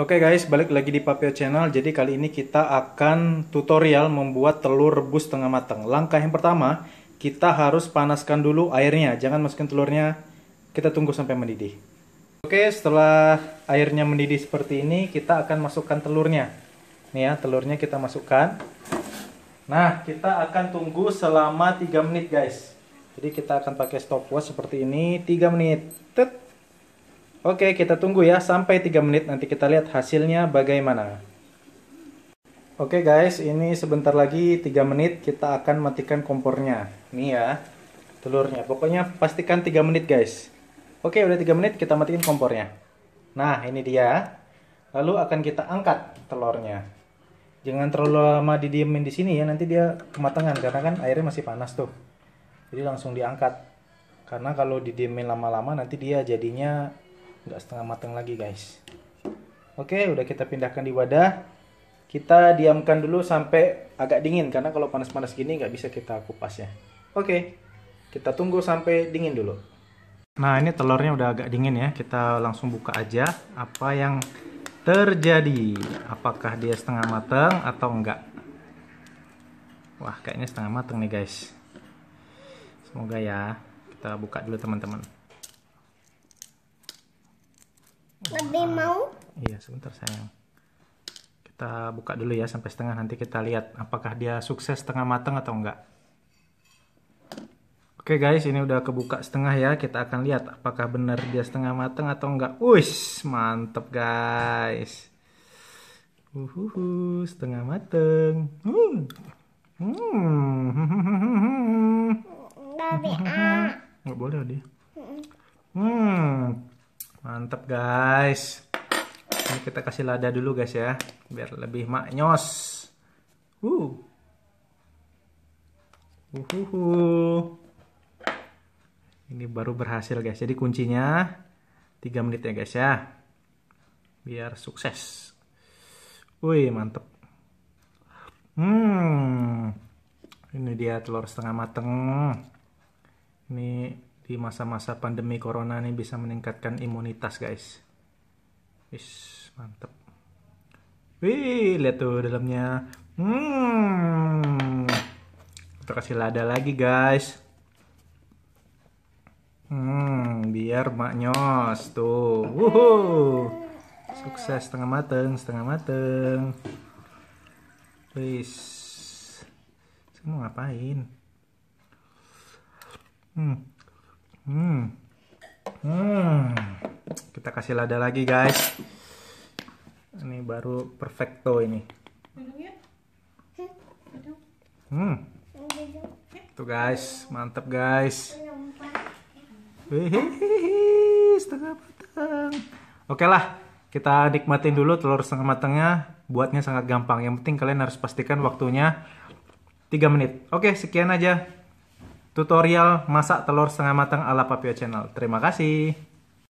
Oke okay guys, balik lagi di Papio Channel. Jadi kali ini kita akan tutorial membuat telur rebus setengah matang. Langkah yang pertama, kita harus panaskan dulu airnya. Jangan masukin telurnya, kita tunggu sampai mendidih. Oke, okay, setelah airnya mendidih seperti ini, kita akan masukkan telurnya. Nih ya, telurnya kita masukkan. Nah, kita akan tunggu selama 3 menit guys. Jadi kita akan pakai stopwatch seperti ini, 3 menit. Tut, Oke, kita tunggu ya sampai 3 menit nanti kita lihat hasilnya bagaimana. Oke guys, ini sebentar lagi 3 menit kita akan matikan kompornya. Ini ya telurnya. Pokoknya pastikan 3 menit guys. Oke, udah 3 menit kita matikan kompornya. Nah, ini dia. Lalu akan kita angkat telurnya. Jangan terlalu lama didiemin di sini ya, nanti dia kematangan karena kan airnya masih panas tuh. Jadi langsung diangkat. Karena kalau didiemin lama-lama nanti dia jadinya nggak setengah matang lagi guys oke udah kita pindahkan di wadah kita diamkan dulu sampai agak dingin karena kalau panas-panas gini nggak bisa kita kupas ya oke kita tunggu sampai dingin dulu nah ini telurnya udah agak dingin ya kita langsung buka aja apa yang terjadi apakah dia setengah matang atau enggak wah kayaknya setengah matang nih guys semoga ya kita buka dulu teman-teman lebih mau iya sebentar sayang kita buka dulu ya sampai setengah nanti kita lihat apakah dia sukses setengah matang atau enggak Oke guys, ini udah kebuka setengah ya. Kita akan lihat apakah benar dia setengah matang atau enggak. Wih, mantep guys. Uhuhu, setengah matang Hmm. Hmm. Mantap guys. Ini kita kasih lada dulu guys ya, biar lebih maknyos. Uh. Uhuhu. Ini baru berhasil guys. Jadi kuncinya 3 menit ya guys ya. Biar sukses. Wih, mantep. Hmm. Ini dia telur setengah mateng. Ini di masa-masa pandemi corona ini bisa meningkatkan imunitas guys wis mantep wih lihat tuh dalamnya hmm kita kasih lada lagi guys hmm biar maknyos tuh Wuhu. sukses setengah mateng setengah mateng wis semua ngapain hmm Hmm. Hmm. Kita kasih lada lagi, guys. Ini baru perfecto ini. Hmm. Tuh guys, mantap guys. setengah matang. Oke lah, kita nikmatin dulu telur setengah matangnya. Buatnya sangat gampang. Yang penting kalian harus pastikan waktunya 3 menit. Oke, sekian aja tutorial masak telur setengah matang ala Papio Channel. Terima kasih.